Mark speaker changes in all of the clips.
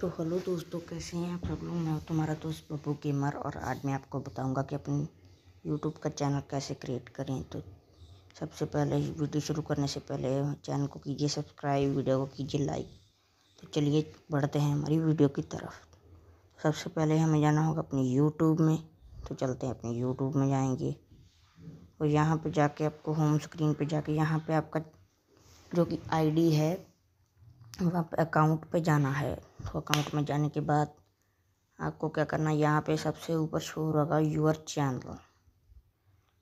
Speaker 1: तो हेलो दोस्तों कैसे हैं आप सब लोग मैं तुम्हारा दोस्त बब्बू गेमर और आज मैं आपको बताऊंगा कि अपनी यूट्यूब का चैनल कैसे क्रिएट करें तो सबसे पहले वीडियो शुरू करने से पहले चैनल को कीजिए सब्सक्राइब वीडियो को कीजिए लाइक तो चलिए बढ़ते हैं हमारी वीडियो की तरफ सबसे पहले हमें जाना होगा अपने यूट्यूब में तो चलते हैं अपने यूट्यूब में जाएंगे और यहाँ पर जाके आपको होम स्क्रीन पर जाके यहाँ पर आपका जो कि आईडी है वहाँ अकाउंट पे जाना है तो अकाउंट में जाने के बाद आपको क्या करना है यहाँ पे सबसे ऊपर शो होगा यूर चैनल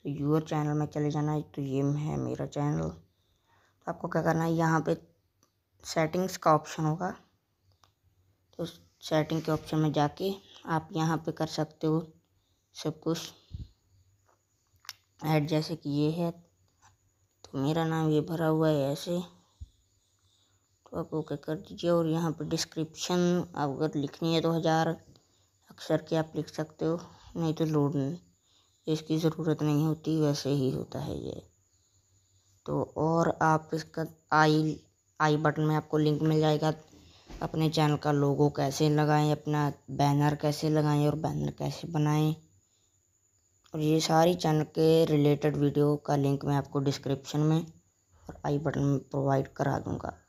Speaker 1: तो यूअर चैनल में चले जाना है तो ये है मेरा चैनल तो आपको क्या करना है यहाँ पे सेटिंग्स का ऑप्शन होगा तो सेटिंग के ऑप्शन में जाके आप यहाँ पे कर सकते हो सब कुछ ऐड जैसे कि ये है तो मेरा नाम ये भरा हुआ है ऐसे आप ओके कर दीजिए और यहाँ पर डिस्क्रिप्शन अगर लिखनी है तो हज़ार अक्षर के आप लिख सकते हो नहीं तो लोड इसकी ज़रूरत नहीं होती वैसे ही होता है ये तो और आप इसका आई आई बटन में आपको लिंक मिल जाएगा अपने चैनल का लोगो कैसे लगाएं अपना बैनर कैसे लगाएं और बैनर कैसे बनाएं और ये सारी चैनल के रिलेटेड वीडियो का लिंक मैं आपको डिस्क्रिप्शन में और आई बटन में प्रोवाइड करा दूँगा